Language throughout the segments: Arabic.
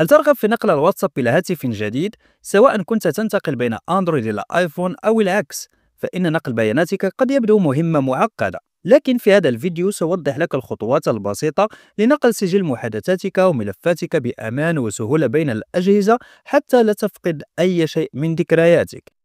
هل ترغب في نقل الواتساب إلى هاتف جديد سواء كنت تنتقل بين أندرويد إلى آيفون أو العكس فإن نقل بياناتك قد يبدو مهمة معقدة لكن في هذا الفيديو سأوضح لك الخطوات البسيطة لنقل سجل محادثاتك وملفاتك بأمان وسهولة بين الأجهزة حتى لا تفقد أي شيء من ذكرياتك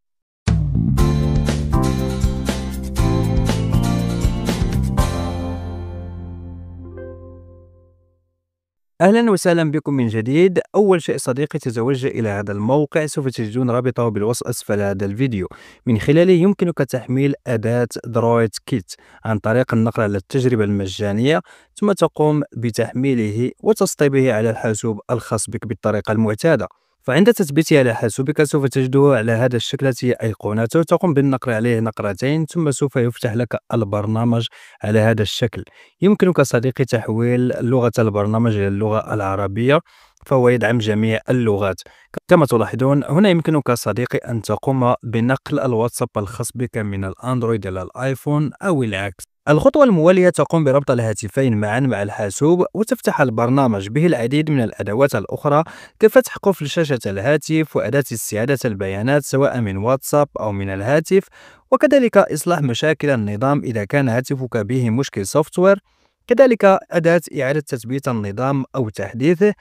اهلا وسهلا بكم من جديد اول شيء صديقي تزوج الى هذا الموقع سوف تجدون رابطه بالوصف اسفل هذا الفيديو من خلاله يمكنك تحميل اداه درويد كيت عن طريق النقر على التجربه المجانيه ثم تقوم بتحميله وتسطيبه على الحاسوب الخاص بك بالطريقه المعتاده فعند تثبيته على حاسوبك سوف تجده على هذا الشكل التي أيقونته تقوم بالنقر عليه نقرتين ثم سوف يفتح لك البرنامج على هذا الشكل يمكنك صديقي تحويل لغة البرنامج إلى اللغة العربية فهو يدعم جميع اللغات كما تلاحظون هنا يمكنك صديقي أن تقوم بنقل الواتساب الخاص بك من الأندرويد إلى الآيفون أو العكس الخطوة الموالية تقوم بربط الهاتفين معا مع الحاسوب وتفتح البرنامج به العديد من الأدوات الأخرى كفتح قفل شاشة الهاتف وأداة استعادة البيانات سواء من واتساب أو من الهاتف وكذلك إصلاح مشاكل النظام إذا كان هاتفك به مشكل سوفتوير كذلك أداة إعادة تثبيت النظام أو تحديثه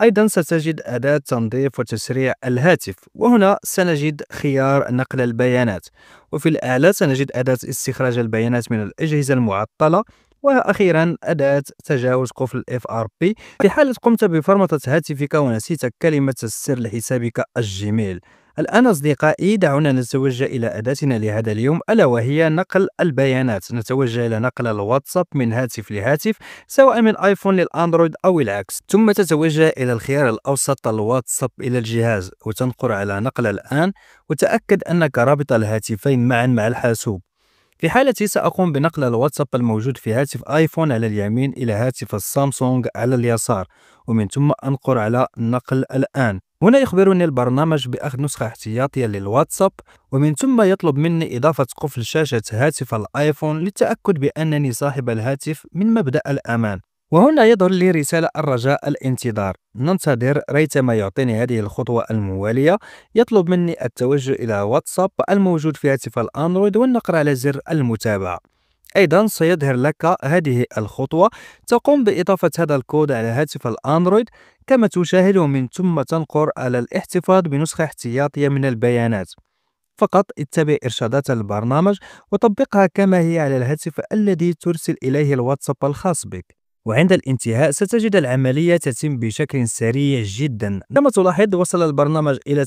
أيضا ستجد أداة تنظيف وتسريع الهاتف وهنا سنجد خيار نقل البيانات وفي الأعلى سنجد أداة استخراج البيانات من الأجهزة المعطلة وأخيرا أداة تجاوز قفل FRP في حالة قمت بفرمطة هاتفك ونسيت كلمة السر لحسابك الجيميل الآن أصدقائي دعونا نتوجه إلى أداتنا لهذا اليوم ألا وهي نقل البيانات نتوجه إلى نقل الواتساب من هاتف لهاتف سواء من آيفون للأندرويد أو العكس ثم تتوجه إلى الخيار الأوسط الواتساب إلى الجهاز وتنقر على نقل الآن وتأكد أنك رابط الهاتفين معا مع الحاسوب في حالتي سأقوم بنقل الواتساب الموجود في هاتف آيفون على اليمين إلى هاتف السامسونج على اليسار ومن ثم أنقر على نقل الآن هنا يخبرني البرنامج بأخذ نسخة احتياطية للواتساب ومن ثم يطلب مني إضافة قفل شاشة هاتف الآيفون للتأكد بأنني صاحب الهاتف من مبدأ الأمان وهنا يظهر لي رسالة الرجاء الانتظار ننتظر ريثما يعطيني هذه الخطوة الموالية يطلب مني التوجه إلى واتساب الموجود في هاتف الأندرويد والنقر على زر المتابعة ايضا سيظهر لك هذه الخطوه تقوم باضافه هذا الكود على هاتف الاندرويد كما تشاهد ومن ثم تنقر على الاحتفاظ بنسخه احتياطيه من البيانات فقط اتبع إرشادات البرنامج وطبقها كما هي على الهاتف الذي ترسل إليه الواتساب الخاص بك وعند الانتهاء ستجد العملية تتم بشكل سريع جدا كما تلاحظ وصل البرنامج إلى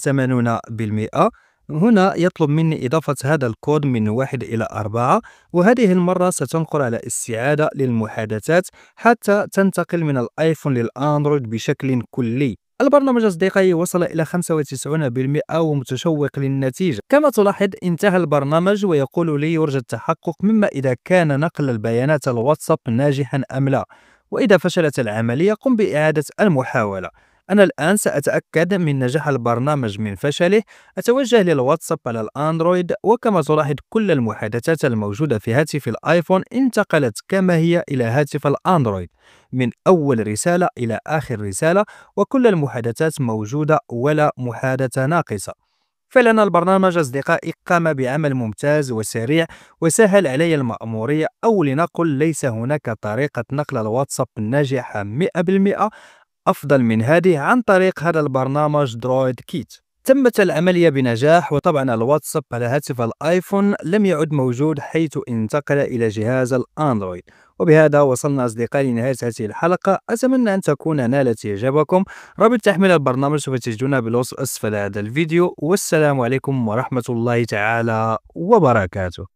80% هنا يطلب مني إضافة هذا الكود من واحد إلى أربعة وهذه المرة ستنقل على استعادة للمحادثات حتى تنتقل من الآيفون للأندرويد بشكل كلي البرنامج أصدقائي وصل إلى 95% ومتشوق للنتيجة كما تلاحظ انتهى البرنامج ويقول لي يرجى التحقق مما إذا كان نقل البيانات الواتساب ناجحا أم لا وإذا فشلت العملية قم بإعادة المحاولة أنا الآن سأتأكد من نجاح البرنامج من فشله أتوجه للواتساب على الأندرويد وكما تلاحظ كل المحادثات الموجودة في هاتف الآيفون انتقلت كما هي إلى هاتف الأندرويد من أول رسالة إلى آخر رسالة وكل المحادثات موجودة ولا محادثة ناقصة فعلا البرنامج أصدقائي قام بعمل ممتاز وسريع وسهل علي المأمورية أو لنقل ليس هناك طريقة نقل الواتساب ناجحة 100% أفضل من هذه عن طريق هذا البرنامج درويد كيت تمت العملية بنجاح وطبعا الواتساب على هاتف الآيفون لم يعد موجود حيث انتقل إلى جهاز الأندرويد وبهذا وصلنا أصدقائي لنهاية هذه الحلقة أتمنى أن تكون نالت إعجابكم رابط تحميل البرنامج سوف تجدونه بالوصف أسفل هذا الفيديو والسلام عليكم ورحمة الله تعالى وبركاته